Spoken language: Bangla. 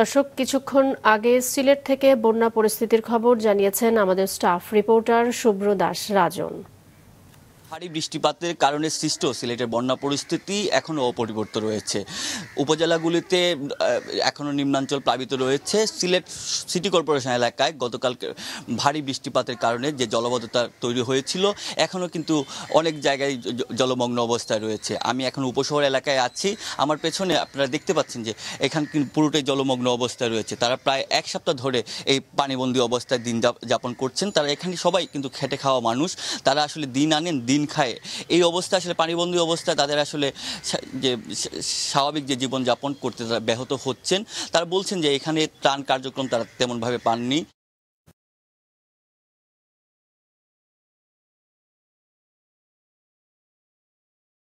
দর্শক কিছুক্ষণ আগে সিলেট থেকে বন্যা পরিস্থিতির খবর জানিয়েছেন আমাদের স্টাফ রিপোর্টার শুভ্র দাস রাজন ভারী বৃষ্টিপাতের কারণে সৃষ্ট সিলেটের বন্যা পরিস্থিতি এখনও অপরিবর্তিত রয়েছে উপজেলাগুলিতে এখনও নিম্নাঞ্চল প্লাবিত রয়েছে সিলেট সিটি কর্পোরেশন এলাকায় গতকাল ভারী বৃষ্টিপাতের কারণে যে জলবদ্ধতা তৈরি হয়েছিল এখনও কিন্তু অনেক জায়গায় জলমগ্ন অবস্থায় রয়েছে আমি এখন উপশহর এলাকায় আছি আমার পেছনে আপনারা দেখতে পাচ্ছেন যে এখান পুরোটাই জলমগ্ন অবস্থায় রয়েছে তারা প্রায় এক সপ্তাহ ধরে এই পানিবন্দী অবস্থায় দিন যাপন করছেন তারা এখানে সবাই কিন্তু খেটে খাওয়া মানুষ তারা আসলে দিন আনেন দিন খায় এই অবস্থা আসলে পানিবন্দী অবস্থা তাদের আসলে যে স্বাভাবিক যে জীবনযাপন করতে ব্যাহত হচ্ছেন তারা বলছেন যে এখানে ত্রাণ কার্যক্রম তারা তেমনভাবে পাননি